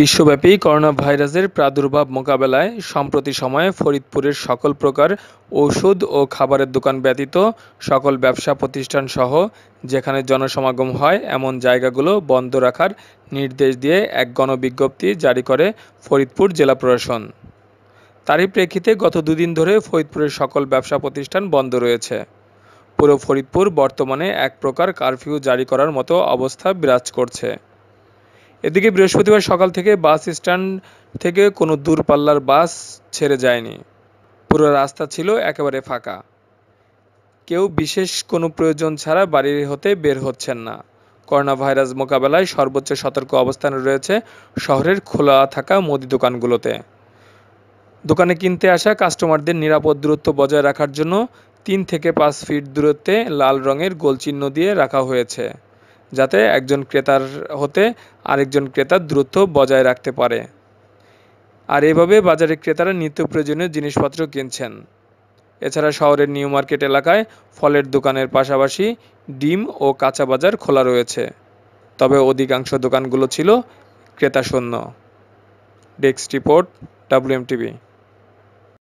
বিশ্বব্যাপী করোনা ভাইরাসের প্রাদুর্ভাব মোকাবেলায় সম্প্রতি সময়ে ফরিদপুরের সকল প্রকার ওষুধ ও খাবারের দোকান ব্যতীত সকল ব্যবসা প্রতিষ্ঠান সহ যেখানে জনসমাগম হয় এমন জায়গাগুলো বন্ধ রাখার নির্দেশ দিয়ে এক গণবিজ্ঞপ্তি জারি করে ফরিদপুর জেলা প্রশাসন তারই প্রেক্ষিতে গত দুদিন ধরে ফরিদপুরের সকল ব্যবসা প্রতিষ্ঠান বন্ধ রয়েছে পুরো ফরিদপুর বর্তমানে এক প্রকার কারফিউ জারি করার মতো অবস্থা বিরাজ করছে এদিকে বৃহস্পতিবার সকাল থেকে বাস স্ট্যান্ড থেকে কোনো দূরপাল্লার বাস ছেড়ে যায়নি পুরো রাস্তা ছিল একেবারে ফাঁকা কেউ বিশেষ কোনো প্রয়োজন ছাড়া বাড়ির হতে বের হচ্ছেন না করোনা ভাইরাস মোকাবেলায় সর্বোচ্চ সতর্ক অবস্থানে রয়েছে শহরের খোলা থাকা মুদি দোকানগুলোতে দোকানে কিনতে আসা কাস্টমারদের নিরাপদ দূরত্ব বজায় রাখার জন্য তিন থেকে পাঁচ ফিট দূরত্বে লাল রঙের গোল চিহ্ন দিয়ে রাখা হয়েছে যাতে একজন ক্রেতার হতে আরেকজন ক্রেতার দ্রুত বজায় রাখতে পারে আর এভাবে বাজারে ক্রেতারা নিত্য প্রয়োজনীয় জিনিসপত্র কিনছেন এছাড়া শহরের নিউ মার্কেট এলাকায় ফলের দোকানের পাশাপাশি ডিম ও কাঁচা বাজার খোলা রয়েছে তবে অধিকাংশ দোকানগুলো ছিল ক্রেতা ডেস্ক রিপোর্ট টিভি